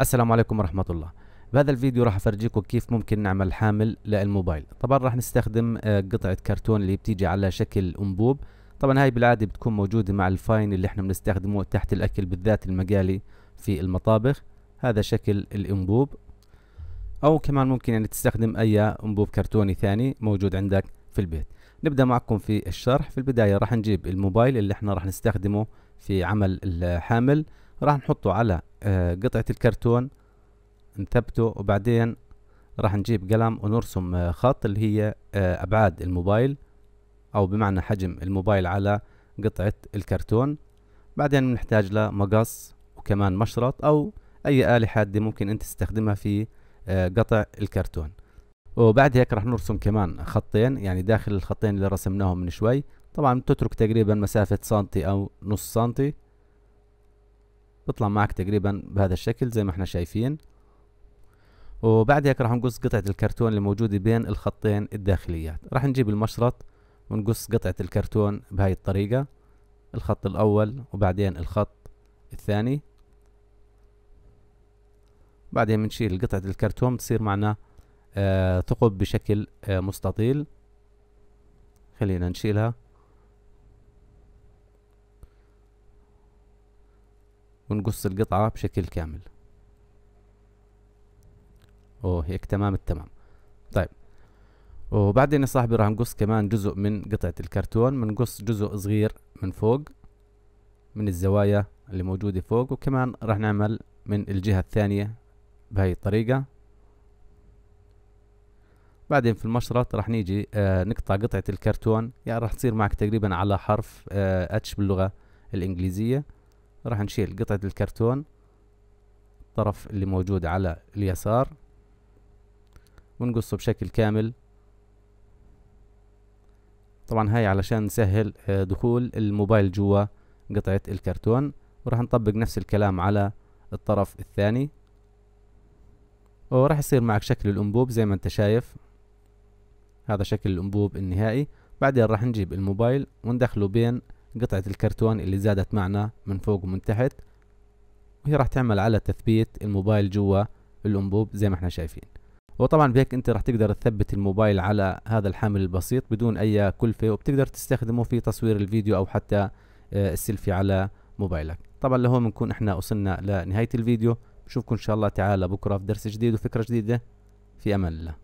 السلام عليكم ورحمة الله بهذا الفيديو راح افرجيكم كيف ممكن نعمل حامل للموبايل طبعا راح نستخدم آه، قطعة كرتون اللي بتيجي على شكل انبوب طبعا هاي بالعادة بتكون موجودة مع الفاين اللي احنا بنستخدمه تحت الاكل بالذات المقالي في المطابخ هذا شكل الانبوب او كمان ممكن يعني تستخدم اي انبوب كرتوني ثاني موجود عندك في البيت نبدا معكم في الشرح في البدايه راح نجيب الموبايل اللي احنا راح نستخدمه في عمل الحامل راح نحطه على آه، قطعة الكرتون نثبته وبعدين راح نجيب قلم ونرسم آه، خط اللي هي آه، أبعاد الموبايل أو بمعنى حجم الموبايل على قطعة الكرتون بعدين بنحتاج لمقص وكمان مشرط أو أي آلة حادة ممكن أنت تستخدمها في قطع الكرتون وبعد هيك راح نرسم كمان خطين يعني داخل الخطين اللي رسمناهم من شوي طبعا بتترك تقريبا مسافة سنتي أو نص سنتي بيطلع معك تقريبا بهذا الشكل زي ما احنا شايفين وبعد هيك راح نقص قطعة الكرتون اللي موجودة بين الخطين الداخليات راح نجيب المشرط ونقص قطعة الكرتون بهاي الطريقة الخط الأول وبعدين الخط الثاني بعدين بنشيل قطعة الكرتون بتصير معنا آه ثقب بشكل آه مستطيل خلينا نشيلها ونقص القطعة بشكل كامل اوه هيك تمام التمام طيب وبعدين يا صاحبي راح نقص كمان جزء من قطعة الكرتون بنقص جزء صغير من فوق من الزوايا اللي موجودة فوق وكمان راح نعمل من الجهة الثانية بهاي الطريقة بعدين في المشرط راح نيجي آه نقطع قطعة الكرتون يعني راح تصير معك تقريبا على حرف آه اتش باللغة الانجليزية راح نشيل قطعة الكرتون الطرف اللي موجود على اليسار ونقصه بشكل كامل طبعا هاي علشان نسهل آه، دخول الموبايل جوا قطعة الكرتون وراح نطبق نفس الكلام على الطرف الثاني وراح يصير معك شكل الأنبوب زي ما انت شايف هذا شكل الأنبوب النهائي بعدين راح نجيب الموبايل وندخله بين قطعة الكرتون اللي زادت معنا من فوق ومن تحت وهي راح تعمل على تثبيت الموبايل جوا الانبوب زي ما احنا شايفين وطبعا بهيك انت راح تقدر تثبت الموبايل على هذا الحامل البسيط بدون اي كلفة وبتقدر تستخدمه في تصوير الفيديو او حتى آه، السيلفي على موبايلك طبعا لهون بنكون احنا وصلنا لنهاية الفيديو بشوفكم ان شاء الله تعالى بكرة في درس جديد وفكرة جديدة في امان الله